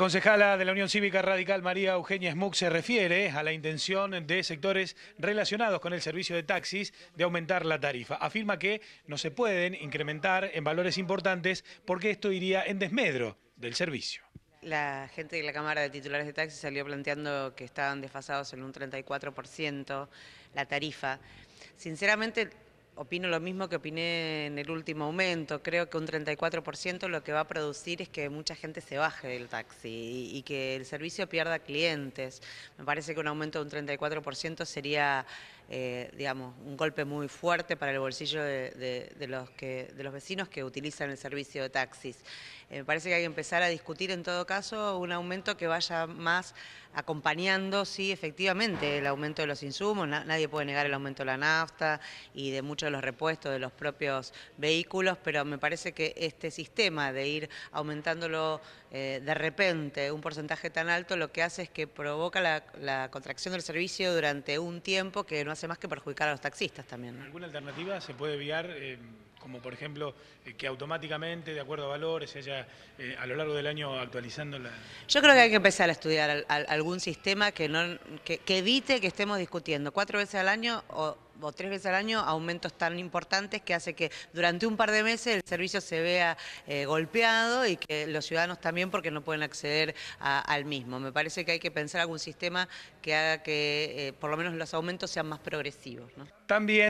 concejala de la Unión Cívica Radical María Eugenia Smug, se refiere a la intención de sectores relacionados con el servicio de taxis de aumentar la tarifa. Afirma que no se pueden incrementar en valores importantes porque esto iría en desmedro del servicio. La gente de la Cámara de Titulares de Taxis salió planteando que estaban desfasados en un 34% la tarifa. Sinceramente, opino lo mismo que opiné en el último aumento. Creo que un 34% lo que va a producir es que mucha gente se baje del taxi y que el servicio pierda clientes. Me parece que un aumento de un 34% sería, eh, digamos, un golpe muy fuerte para el bolsillo los que, de los vecinos que utilizan el servicio de taxis. Eh, me parece que hay que empezar a discutir en todo caso un aumento que vaya más acompañando, sí, efectivamente, el aumento de los insumos, nadie puede negar el aumento de la nafta y de muchos de los repuestos de los propios vehículos, pero me parece que este sistema de ir aumentándolo eh, de repente un porcentaje tan alto lo que hace es que provoca la, contracción del servicio durante un tiempo que no hace más que perjudicar a los taxistas también. ¿Alguna alternativa se puede enviar? como por ejemplo eh, que automáticamente, de acuerdo a valores, se haya eh, a lo largo del año actualizando la... Yo creo que hay que empezar a estudiar algún sistema que, no, que, evite que estemos discutiendo cuatro veces al año o, tres veces al año aumentos tan importantes que hace que durante un par de meses el servicio se vea eh, golpeado y que los ciudadanos también porque no pueden acceder al mismo. Me parece que hay que pensar algún sistema que haga que por lo menos los aumentos sean más progresivos. También